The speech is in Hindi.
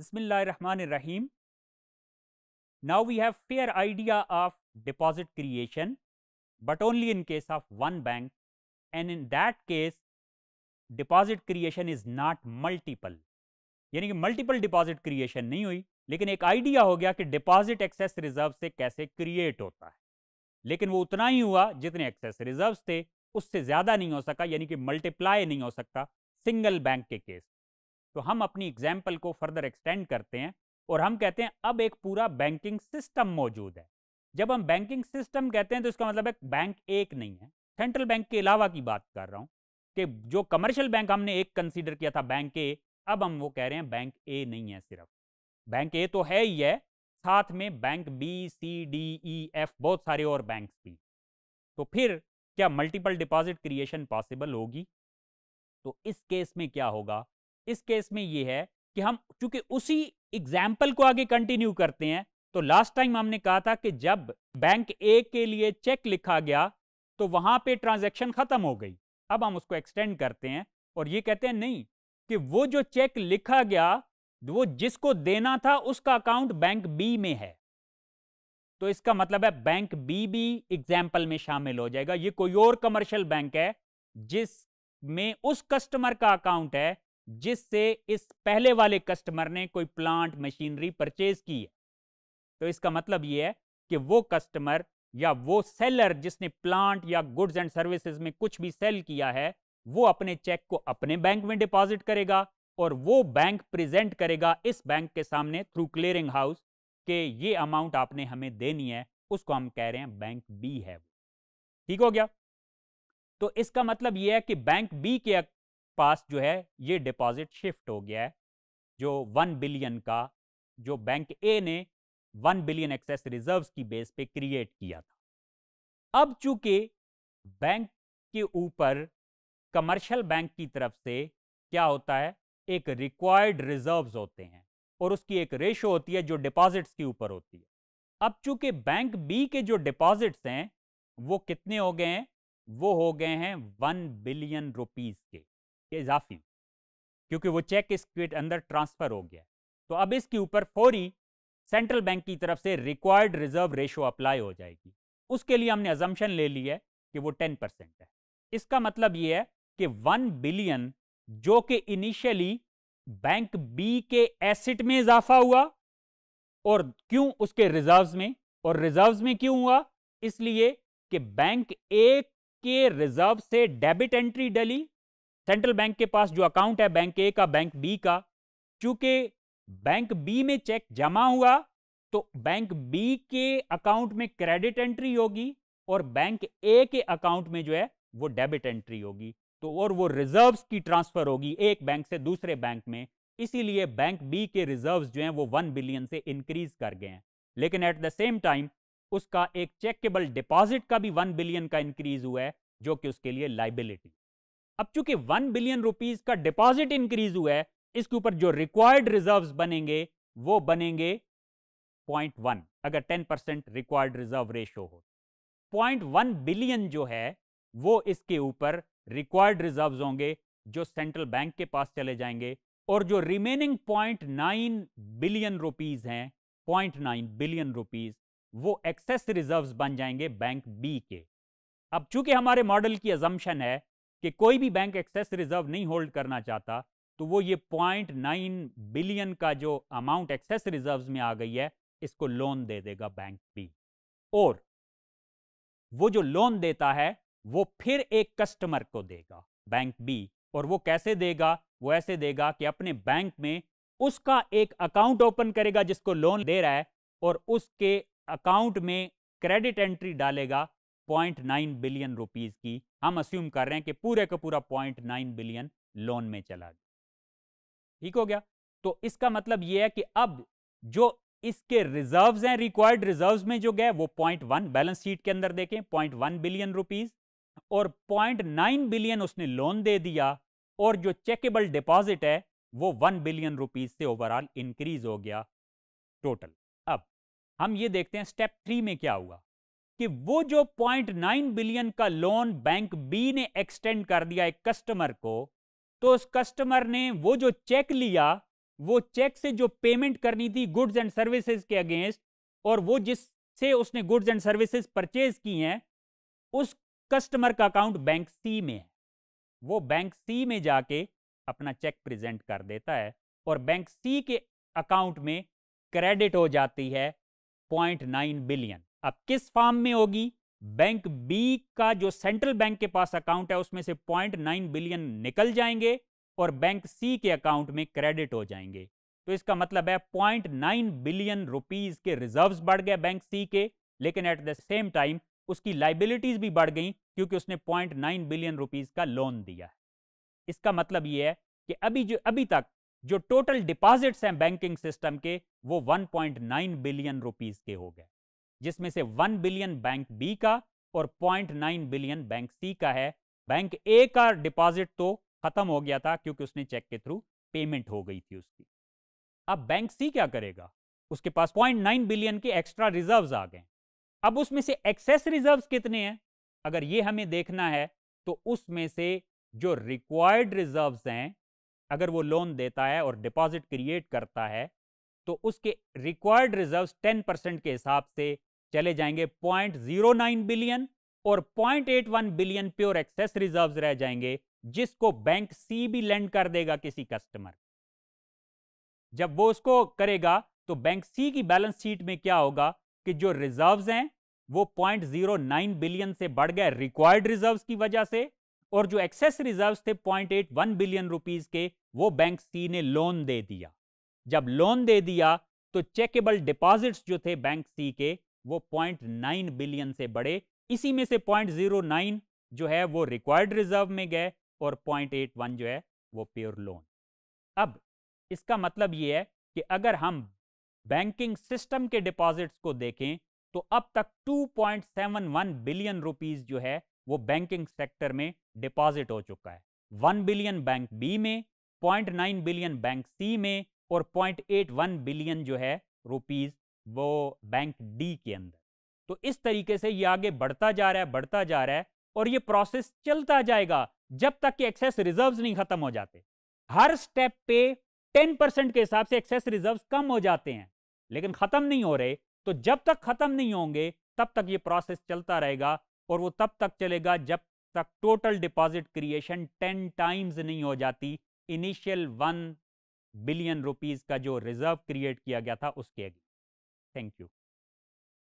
Bismillahirrahmanirrahim. Now we have fair idea of deposit creation, but only in case of one bank and in that case deposit creation is not multiple. यानी कि मल्टीपल डिपॉजिट क्रिएशन नहीं हुई लेकिन एक आइडिया हो गया कि डिपॉजिट एक्सेस रिजर्व से कैसे क्रिएट होता है लेकिन वो उतना ही हुआ जितने एक्सेस रिजर्व थे उससे ज़्यादा नहीं हो सका यानी कि मल्टीप्लाई नहीं हो सकता सिंगल बैंक के केस तो हम अपनी एग्जाम्पल को फर्दर एक्सटेंड करते हैं और हम कहते हैं अब एक पूरा बैंकिंग सिस्टम मौजूद है जब हम बैंकिंग सिस्टम कहते हैं तो इसका मतलब है बैंक एक नहीं है सेंट्रल बैंक के अलावा की बात कर रहा हूँ कि जो कमर्शियल बैंक हमने एक कंसीडर किया था बैंक ए अब हम वो कह रहे हैं बैंक ए नहीं है सिर्फ बैंक ए तो है ही है साथ में bank B C D E F बहुत सारे और बैंक भी तो फिर क्या मल्टीपल डिपॉजिट क्रिएशन पॉसिबल होगी तो इस केस में क्या होगा इस केस में ये है कि हम चूंकि उसी एग्जाम्पल को आगे कंटिन्यू करते हैं तो लास्ट टाइम हमने कहा था कि जब बैंक ए के लिए चेक लिखा गया तो वहां पे ट्रांजैक्शन खत्म हो गई अब हम उसको एक्सटेंड करते हैं और ये कहते हैं नहीं कि वो जो चेक लिखा गया वो जिसको देना था उसका अकाउंट बैंक बी में है तो इसका मतलब है बैंक बी भी एग्जाम्पल में शामिल हो जाएगा ये कोई और कमर्शियल बैंक है जिस में उस कस्टमर का अकाउंट है जिससे इस पहले वाले कस्टमर ने कोई प्लांट मशीनरी परचेज की है तो इसका मतलब यह है कि वो कस्टमर या वो सेलर जिसने प्लांट या गुड्स एंड सर्विसेज में कुछ भी सेल किया है वो अपने चेक को अपने बैंक में डिपॉजिट करेगा और वो बैंक प्रेजेंट करेगा इस बैंक के सामने थ्रू क्लियरिंग हाउस के ये अमाउंट आपने हमें देनी है उसको हम कह रहे हैं बैंक बी है ठीक हो गया तो इसका मतलब यह है कि बैंक बी के पास जो है ये डिपॉजिट शिफ्ट हो गया है जो वन बिलियन का जो बैंक ए ने वन बिलियन एक्सेस रिजर्व्स की बेस पे क्रिएट किया था अब चूंकि बैंक के ऊपर कमर्शियल बैंक की तरफ से क्या होता है एक रिक्वायर्ड रिजर्व्स होते हैं और उसकी एक रेशो होती है जो डिपॉजिट्स के ऊपर होती है अब चूंकि बैंक बी के जो डिपॉजिट्स हैं वो कितने हो गए हैं वो हो गए हैं वन बिलियन रुपीज के के इजाफी क्योंकि वो चेक इसके अंदर ट्रांसफ़र हो गया तो अब इसके ऊपर फौरी सेंट्रल बैंक की तरफ से रिक्वायर्ड रिजर्व रेशो अप्लाई हो जाएगी उसके लिए हमने अजम्पन ले ली है कि वो टेन परसेंट है इसका मतलब ये है कि वन बिलियन जो कि इनिशियली बैंक बी के एसेट में इजाफा हुआ और क्यों उसके रिजर्व्स में और रिजर्व्स में क्यों हुआ इसलिए कि बैंक ए के रिजर्व से डेबिट एंट्री डली सेंट्रल बैंक के पास जो अकाउंट है बैंक ए का बैंक बी का चूंकि बैंक बी में चेक जमा हुआ तो बैंक बी के अकाउंट में क्रेडिट एंट्री होगी और बैंक ए के अकाउंट में जो है वो डेबिट एंट्री होगी तो और वो रिजर्व्स की ट्रांसफर होगी एक बैंक से दूसरे बैंक में इसीलिए बैंक बी के रिजर्व्स जो हैं वो वन बिलियन से इंक्रीज कर गए हैं लेकिन एट द सेम टाइम उसका एक चेकेबल डिपॉजिट का भी वन बिलियन का इंक्रीज हुआ है जो कि उसके लिए लाइबिलिटी अब चूंकि वन बिलियन रुपीज का डिपॉजिट इंक्रीज हुआ है इसके ऊपर जो रिक्वायर्ड रिजर्व बनेंगे वो बनेंगे पॉइंट वन अगर ten percent required reserve ratio हो पॉइंट वन बिलियन जो है वो इसके ऊपर रिक्वायर्ड रिजर्व होंगे जो सेंट्रल बैंक के पास चले जाएंगे और जो remaining point nine billion rupees हैं पॉइंट नाइन बिलियन रुपीज वो एक्सेस रिजर्व्स बन जाएंगे बैंक बी के अब चूंकि हमारे मॉडल की अजम्पन है कि कोई भी बैंक एक्सेस रिजर्व नहीं होल्ड करना चाहता तो वो ये पॉइंट नाइन बिलियन का जो अमाउंट एक्सेस रिजर्व में आ गई है इसको लोन दे देगा बैंक भी और वो जो लोन देता है वो फिर एक कस्टमर को देगा बैंक बी और वो कैसे देगा वो ऐसे देगा कि अपने बैंक में उसका एक अकाउंट ओपन करेगा जिसको लोन दे रहा है और उसके अकाउंट में क्रेडिट एंट्री डालेगा 0.9 बिलियन रुपीज की हम अस्यूम कर रहे हैं कि पूरे का पूरा 0.9 बिलियन लोन में चला गया ठीक हो गया तो इसका मतलब यह है कि अब जो इसके रिजर्व्स हैं रिक्वायर्ड रिजर्व्स में जो गए वो 0.1 बैलेंस शीट के अंदर देखें 0.1 बिलियन रुपीज और 0.9 बिलियन उसने लोन दे दिया और जो चेकेबल डिपॉजिट है वो 1 बिलियन रुपीज से ओवरऑल इंक्रीज हो गया टोटल अब हम ये देखते हैं स्टेप थ्री में क्या हुआ कि वो जो पॉइंट नाइन बिलियन का लोन बैंक बी ने एक्सटेंड कर दिया एक कस्टमर को तो उस कस्टमर ने वो जो चेक लिया वो चेक से जो पेमेंट करनी थी गुड्स एंड सर्विसेज के अगेंस्ट और वो जिससे उसने गुड्स एंड सर्विसेज परचेज की हैं उस कस्टमर का अकाउंट बैंक सी में है वो बैंक सी में जाके अपना चेक प्रेजेंट कर देता है और बैंक सी के अकाउंट में क्रेडिट हो जाती है पॉइंट नाइन बिलियन अब किस फार्म में होगी बैंक बी का जो सेंट्रल बैंक के पास अकाउंट है उसमें से पॉइंट नाइन बिलियन निकल जाएंगे और बैंक सी के अकाउंट में क्रेडिट हो जाएंगे तो इसका मतलब है पॉइंट नाइन बिलियन रुपीज के रिजर्व्स बढ़ गए बैंक सी के लेकिन एट द सेम टाइम उसकी लाइबिलिटीज भी बढ़ गई क्योंकि उसने पॉइंट नाइन बिलियन रुपीज का लोन दिया है इसका मतलब यह है कि अभी जो अभी तक जो टोटल डिपॉजिट्स हैं बैंकिंग सिस्टम के वो 1.9 बिलियन रुपीस के हो गए जिसमें से वन बिलियन बैंक बी का और point nine billion bank C का है बैंक ए का डिपॉजिट तो खत्म हो गया था क्योंकि उसने चेक के थ्रू पेमेंट हो गई थी उसकी अब बैंक सी क्या करेगा उसके पास पॉइंट नाइन बिलियन के एक्स्ट्रा रिजर्व्स आ गए अब उसमें से एक्सेस रिजर्व्स कितने हैं अगर ये हमें देखना है तो उसमें से जो रिक्वायर्ड रिजर्व्स हैं अगर वो लोन देता है और डिपॉजिट क्रिएट करता है तो उसके रिक्वायर्ड रिजर्व 10 परसेंट के हिसाब से चले जाएंगे 0.09 बिलियन और 0.81 बिलियन प्योर एक्सेस रिजर्व्स रह जाएंगे जिसको बैंक सी भी लेंड कर देगा किसी कस्टमर जब वो उसको करेगा तो बैंक सी की बैलेंस शीट में क्या होगा कि जो रिजर्व्स हैं वो 0.09 बिलियन से बढ़ गए रिक्वायर्ड रिजर्व्स की वजह से और जो एक्सेस रिजर्व्स थे 0.81 बिलियन रुपीस के वो बैंक सी ने लोन दे दिया जब लोन दे दिया तो चेकेबल डिपॉजिट्स जो थे बैंक सी के वो पॉइंट नाइन बिलियन से बढ़े इसी में से पॉइंट जीरो नाइन जो है वो रिक्वायर्ड रिजर्व में गए और पॉइंट एट वन जो है वो प्योर लोन अब इसका मतलब ये है कि अगर हम बैंकिंग सिस्टम के डिपॉजिट्स को देखें तो अब तक 2.71 बिलियन रुपीस जो है वो बैंकिंग सेक्टर में डिपॉजिट हो चुका है 1 बिलियन बैंक बी में 0.9 बिलियन बैंक सी में और 0.81 बिलियन जो है रुपीज़ वो बैंक डी के अंदर तो इस तरीके से ये आगे बढ़ता जा रहा है बढ़ता जा रहा है और ये प्रोसेस चलता जाएगा जब तक कि एक्सेस रिजर्व्स नहीं खत्म हो जाते हर स्टेप पे 10 परसेंट के हिसाब से एक्सेस रिजर्व्स कम हो जाते हैं लेकिन खत्म नहीं हो रहे तो जब तक खत्म नहीं होंगे तब तक ये प्रोसेस चलता रहेगा और वो तब तक चलेगा जब तक total deposit creation ten times नहीं हो जाती इनिशियल वन बिलियन रुपीज़ का जो रिज़र्व क्रिएट किया गया था उसके अगेंस्ट थैंक यू